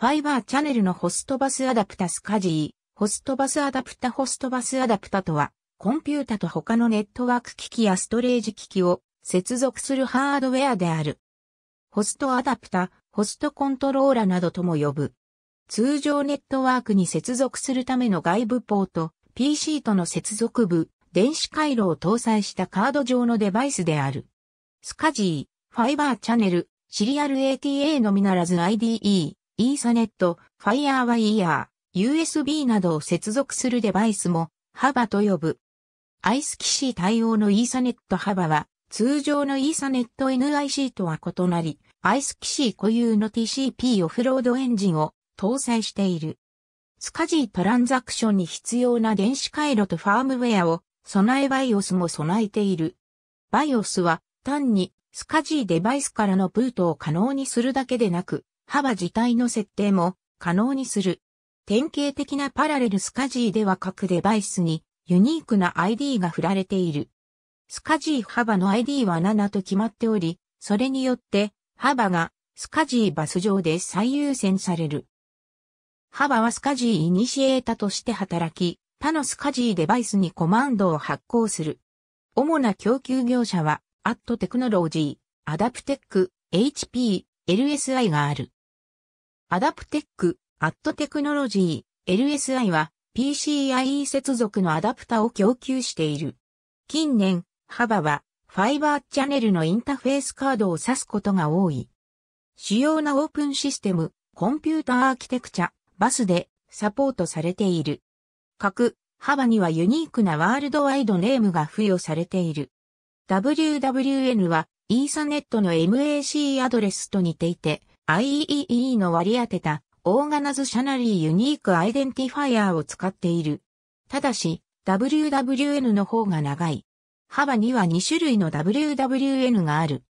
ファイバーチャネルのホストバスアダプタスカジー、ホストバスアダプタホストバスアダプタとは、コンピュータと他のネットワーク機器やストレージ機器を接続するハードウェアである。ホストアダプタ、ホストコントローラなどとも呼ぶ。通常ネットワークに接続するための外部ポート、PC との接続部、電子回路を搭載したカード上のデバイスである。スカジー、ファイバーチャネル、シリアル ATA のみならず IDE、イーサネット、ファイアーワイヤー、USB などを接続するデバイスも、幅と呼ぶ。アイスキシー対応のイーサネット幅は、通常のイーサネット NIC とは異なり、アイスキシー固有の TCP オフロードエンジンを搭載している。スカジートランザクションに必要な電子回路とファームウェアを備え BIOS も備えている。BIOS は単にスカジーデバイスからのブートを可能にするだけでなく、幅自体の設定も可能にする。典型的なパラレルスカジーでは各デバイスにユニークな ID が振られている。スカジー幅の ID は7と決まっており、それによって幅がスカジーバス上で最優先される。幅はスカジーイニシエータとして働き、他のスカジーデバイスにコマンドを発行する。主な供給業者は、アットテクノロジー、アダプテック、HP、LSI がある。アダプテック、アットテクノロジー、LSI は PCIe 接続のアダプタを供給している。近年、幅はファイバーチャネルのインターフェースカードを指すことが多い。主要なオープンシステム、コンピュータアーキテクチャ、バスでサポートされている。各幅にはユニークなワールドワイドネームが付与されている。WWN はイーサネットの MAC アドレスと似ていて、IEEE の割り当てたオーガナズシャナリーユニークアイデンティファイアを使っている。ただし、WWN の方が長い。幅には2種類の WWN がある。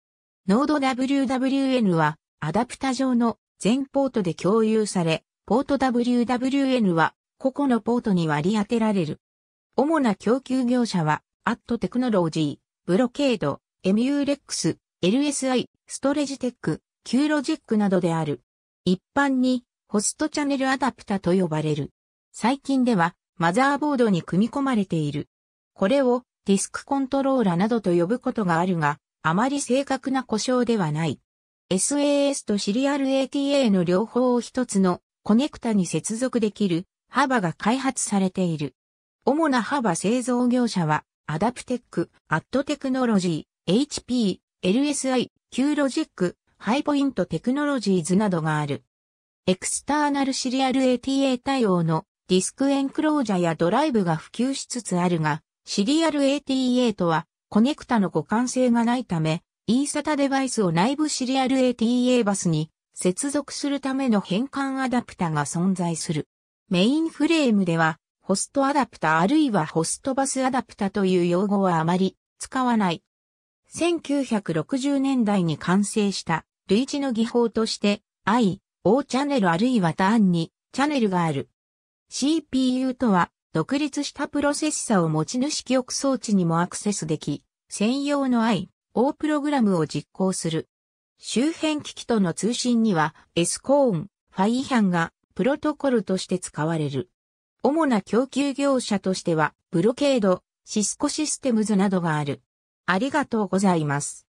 ノード WWN はアダプタ上の全ポートで共有され、ポート WWN は個々のポートに割り当てられる。主な供給業者は、アットテクノロジー、ブロケード、エミューレックス、LSI、ストレジテック、Q ロジックなどである。一般にホストチャンネルアダプタと呼ばれる。最近ではマザーボードに組み込まれている。これをディスクコントローラなどと呼ぶことがあるが、あまり正確な故障ではない。SAS とシリアル ATA の両方を一つのコネクタに接続できる幅が開発されている。主な幅製造業者は、アダプテック、アットテクノロジー、HP、LSI、Q ロジック、ハイポイントテクノロジーズなどがある。エクスターナルシリアル ATA 対応のディスクエンクロージャやドライブが普及しつつあるが、シリアル ATA とはコネクタの互換性がないため、イーサタデバイスを内部シリアル ATA バスに接続するための変換アダプタが存在する。メインフレームでは、ホストアダプタあるいはホストバスアダプタという用語はあまり使わない。1960年代に完成した類似の技法として I、O チャンネルあるいは単にチャンネルがある。CPU とは独立したプロセッサを持ち主記憶装置にもアクセスでき、専用の I、O プログラムを実行する。周辺機器との通信には S コーン、ファイ違ンがプロトコルとして使われる。主な供給業者としては、ブロケード、シスコシステムズなどがある。ありがとうございます。